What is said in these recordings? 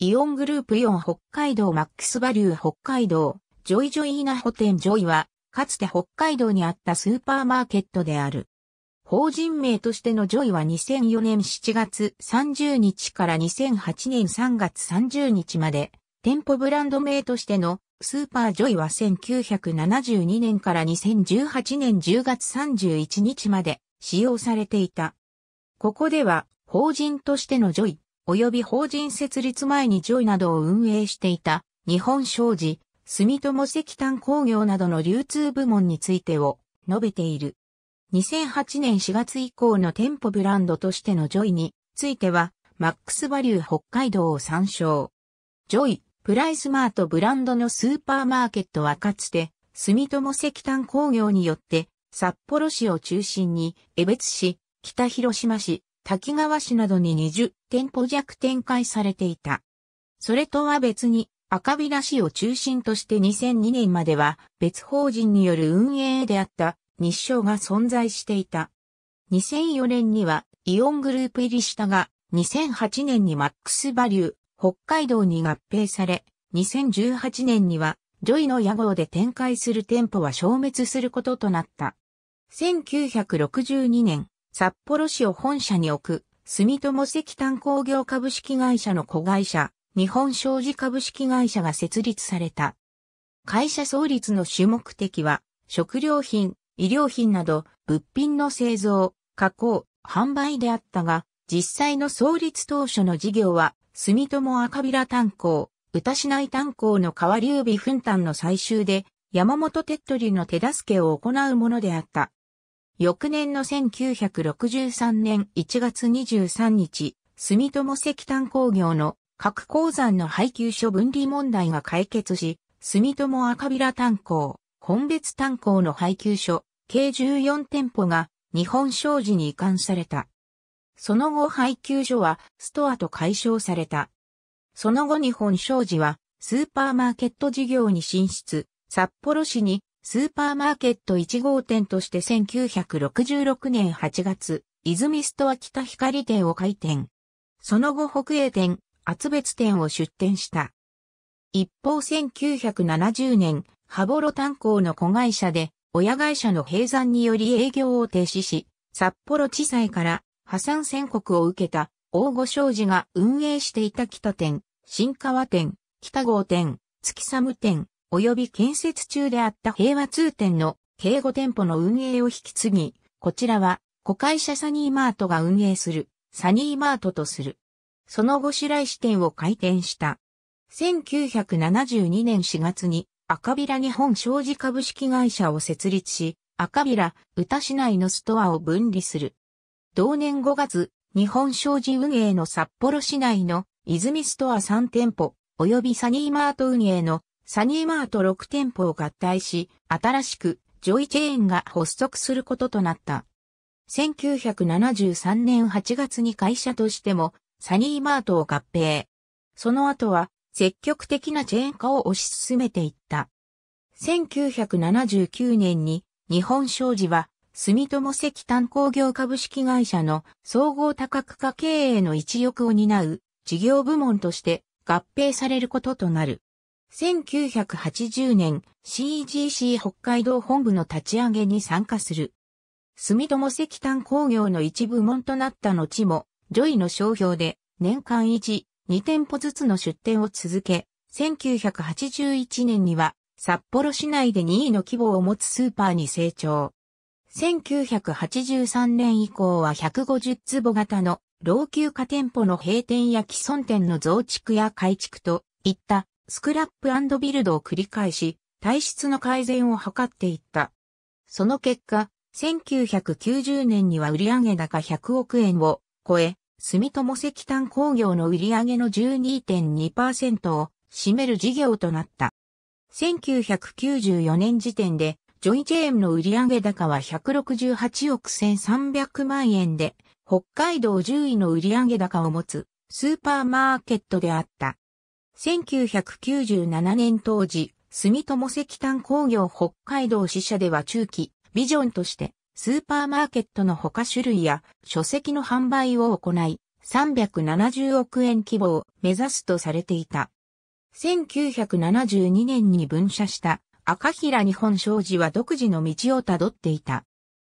イオングループイオン北海道マックスバリュー北海道、ジョイジョイホテンジョイは、かつて北海道にあったスーパーマーケットである。法人名としてのジョイは2004年7月30日から2008年3月30日まで、店舗ブランド名としてのスーパージョイは1972年から2018年10月31日まで使用されていた。ここでは法人としてのジョイ、及び法人設立前にジョイなどを運営していた日本商事、住友石炭工業などの流通部門についてを述べている。2008年4月以降の店舗ブランドとしてのジョイについては、マックスバリュー北海道を参照。ジョイ、プライスマートブランドのスーパーマーケットはかつて、住友石炭工業によって、札幌市を中心に、江別市、北広島市、滝川市などに20店舗弱展開されていた。それとは別に、赤平市を中心として2002年までは別法人による運営であった日照が存在していた。2004年にはイオングループ入りしたが、2008年にマックスバリュー、北海道に合併され、2018年にはジョイの屋号で展開する店舗は消滅することとなった。1962年、札幌市を本社に置く、住友石炭工業株式会社の子会社、日本商事株式会社が設立された。会社創立の主目的は、食料品、医療品など、物品の製造、加工、販売であったが、実際の創立当初の事業は、住友赤平炭鉱、歌市内炭鉱の川流備分担の採集で、山本手取りの手助けを行うものであった。翌年の1963年1月23日、住友石炭工業の各鉱山の配給所分離問題が解決し、住友赤平炭鉱、本別炭鉱の配給所、計14店舗が日本商事に移管された。その後配給所はストアと解消された。その後日本商事はスーパーマーケット事業に進出、札幌市にスーパーマーケット1号店として1966年8月、泉ストア北光店を開店。その後北栄店、厚別店を出店した。一方1970年、羽幌炭鉱の子会社で、親会社の閉山により営業を停止し、札幌地裁から破産宣告を受けた大御商事が運営していた北店、新川店、北郷店、月寒店、及び建設中であった平和通店の警護店舗の運営を引き継ぎ、こちらは、子会社サニーマートが運営する、サニーマートとする。その後白石店を開店した。1972年4月に赤平日本商事株式会社を設立し、赤平、歌市内のストアを分離する。同年5月、日本商事運営の札幌市内の泉ストア3店舗、及びサニーマート運営のサニーマート6店舗を合体し、新しくジョイチェーンが発足することとなった。1973年8月に会社としてもサニーマートを合併。その後は積極的なチェーン化を推し進めていった。1979年に日本商事は住友石炭工業株式会社の総合多角化経営の一翼を担う事業部門として合併されることとなる。1980年 CGC 北海道本部の立ち上げに参加する。住友石炭工業の一部門となった後も、ジョイの商標で年間1、2店舗ずつの出店を続け、1981年には札幌市内で2位の規模を持つスーパーに成長。1983年以降は150坪型の老朽化店舗の閉店や既存店の増築や改築といったスクラップビルドを繰り返し、体質の改善を図っていった。その結果、1990年には売上高100億円を超え、住友石炭工業の売上の12.2%を占める事業となった。1994年時点で、ジョイチェーンの売上高は168億1300万円で、北海道10位の売上高を持つスーパーマーケットであった。1997年当時、住友石炭工業北海道支社では中期、ビジョンとして、スーパーマーケットの他種類や書籍の販売を行い、370億円規模を目指すとされていた。1972年に分社した赤平日本商事は独自の道をたどっていた。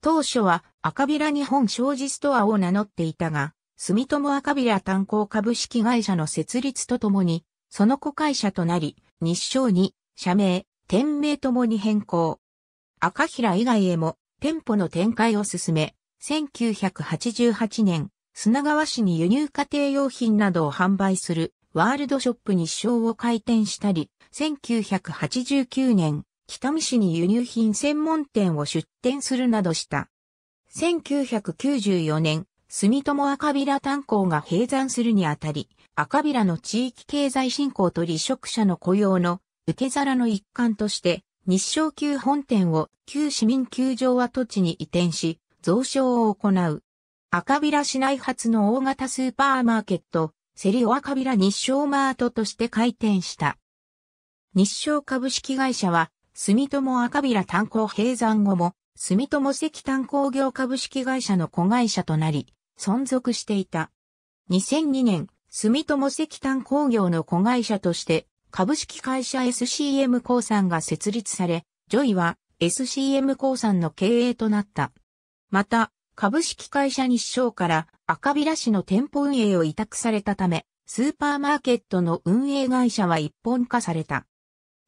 当初は赤平日本商事ストアを名乗っていたが、住友赤平炭鉱株式会社の設立とともに、その子会社となり、日商に、社名、店名ともに変更。赤平以外へも店舗の展開を進め、1988年、砂川市に輸入家庭用品などを販売するワールドショップ日照を開店したり、1989年、北見市に輸入品専門店を出店するなどした。1994年、住友赤平炭鉱が閉山するにあたり、赤平の地域経済振興と離職者の雇用の受け皿の一環として、日照級本店を旧市民球場跡地に移転し、増床を行う。赤平市内発の大型スーパーマーケット、セリオ赤平日照マートとして開店した。日照株式会社は、住友赤平炭鉱閉山後も、住友石炭工業株式会社の子会社となり、存続していた。2002年、住友石炭工業の子会社として、株式会社 SCM 鉱産が設立され、ジョイは SCM 鉱産の経営となった。また、株式会社日商から赤平市の店舗運営を委託されたため、スーパーマーケットの運営会社は一本化された。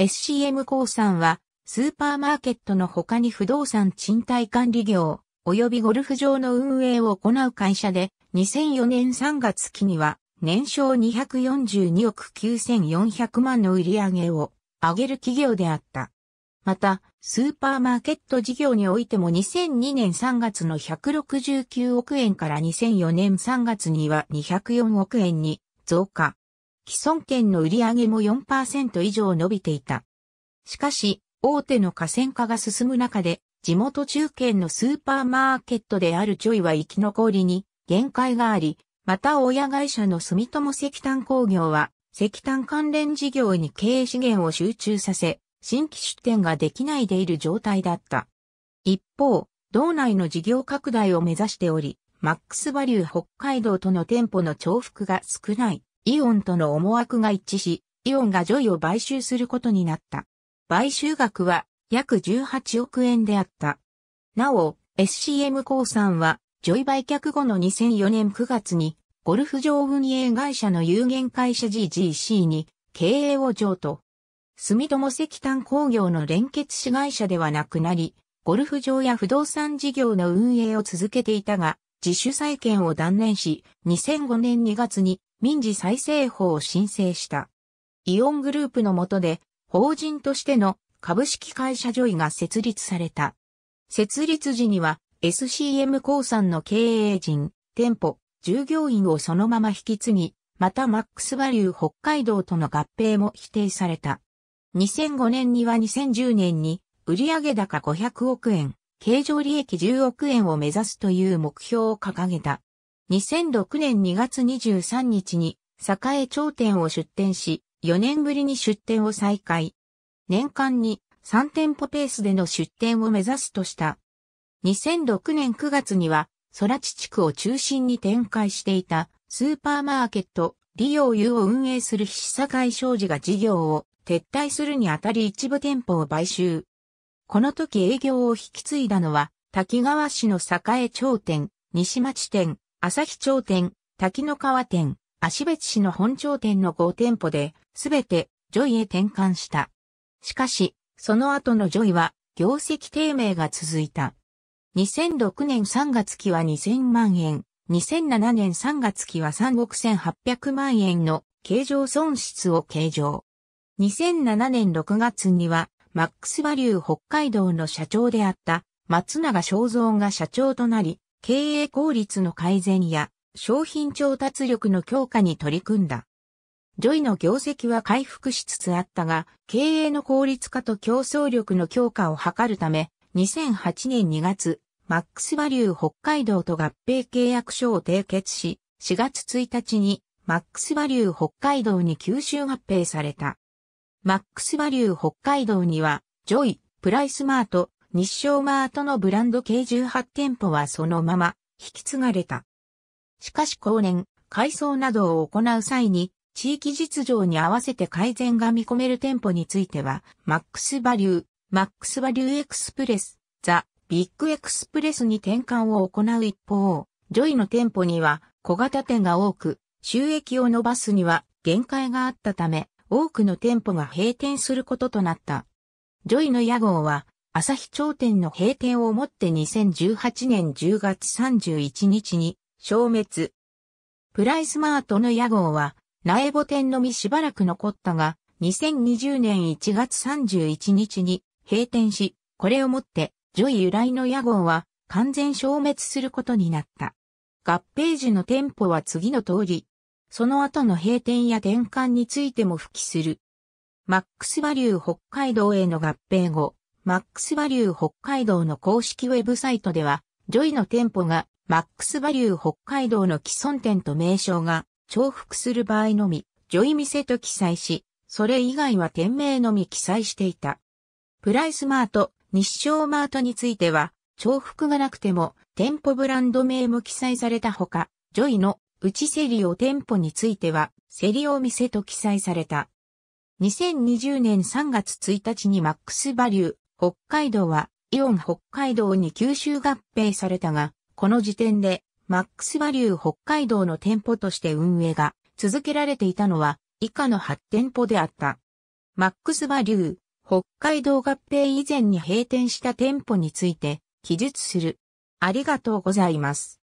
SCM 鉱産は、スーパーマーケットの他に不動産賃貸管理業、及びゴルフ場の運営を行う会社で、2004年3月期には、年商242億9400万の売り上げを上げる企業であった。また、スーパーマーケット事業においても2002年3月の169億円から2004年3月には204億円に増加。既存券の売り上げも4%以上伸びていた。しかし、大手の河川化が進む中で、地元中堅のスーパーマーケットであるチョイは生き残りに限界があり、また親会社の住友石炭工業は、石炭関連事業に経営資源を集中させ、新規出店ができないでいる状態だった。一方、道内の事業拡大を目指しており、マックスバリュー北海道との店舗の重複が少ない、イオンとの思惑が一致し、イオンがジョイを買収することになった。買収額は約18億円であった。なお、SCM 興産はジョイ売却後の2004年9月に、ゴルフ場運営会社の有限会社 GGC に経営を譲渡。住友石炭工業の連結子会社ではなくなり、ゴルフ場や不動産事業の運営を続けていたが、自主再建を断念し、2005年2月に民事再生法を申請した。イオングループの下で、法人としての株式会社ジョイが設立された。設立時には、SCM 興産の経営陣、店舗、従業員をそのまま引き継ぎ、またマックスバリュー北海道との合併も否定された。2005年には2010年に売上高500億円、経常利益10億円を目指すという目標を掲げた。2006年2月23日に栄頂店を出店し、4年ぶりに出店を再開。年間に3店舗ペースでの出店を目指すとした2006年9月には、空地地区を中心に展開していたスーパーマーケット、利用 U を運営する久坂井商事が事業を撤退するにあたり一部店舗を買収。この時営業を引き継いだのは、滝川市の栄町店、西町店、旭町店、滝の川店、足別市の本町店の5店舗で、すべてジョイへ転換した。しかし、その後のジョイは業績低迷が続いた。2006年3月期は2000万円、2007年3月期は3億1800万円の経常損失を計上。2007年6月には、マックスバリュー北海道の社長であった松永正蔵が社長となり、経営効率の改善や商品調達力の強化に取り組んだ。ジョイの業績は回復しつつあったが、経営の効率化と競争力の強化を図るため、2008年2月、マックスバリュー北海道と合併契約書を締結し、4月1日にマックスバリュー北海道に吸収合併された。マックスバリュー北海道には、ジョイ、プライスマート、日照マートのブランド計18店舗はそのまま引き継がれた。しかし後年、改装などを行う際に、地域実情に合わせて改善が見込める店舗については、マックスバリューマックスバリューエクスプレス、ザ・ビッグエクスプレスに転換を行う一方、ジョイの店舗には小型店が多く、収益を伸ばすには限界があったため、多くの店舗が閉店することとなった。ジョイの屋号は、朝日町店の閉店をもって2018年10月31日に消滅。プライスマートの屋号は、苗穂店のみしばらく残ったが、2020年1月31日に閉店し、これをもって、ジョイ由来の屋号は完全消滅することになった。合併時の店舗は次の通り、その後の閉店や転換についても復帰する。マックスバリュー北海道への合併後、マックスバリュー北海道の公式ウェブサイトでは、ジョイの店舗がマックスバリュー北海道の既存店と名称が重複する場合のみ、ジョイ店と記載し、それ以外は店名のみ記載していた。プライスマート、日照マートについては、重複がなくても、店舗ブランド名も記載されたほか、ジョイの内セリオ店舗については、セリオ店と記載された。2020年3月1日にマックスバリュー、北海道は、イオン北海道に吸収合併されたが、この時点で、マックスバリュー北海道の店舗として運営が続けられていたのは、以下の8店舗であった。マックスバリュー、北海道合併以前に閉店した店舗について記述する。ありがとうございます。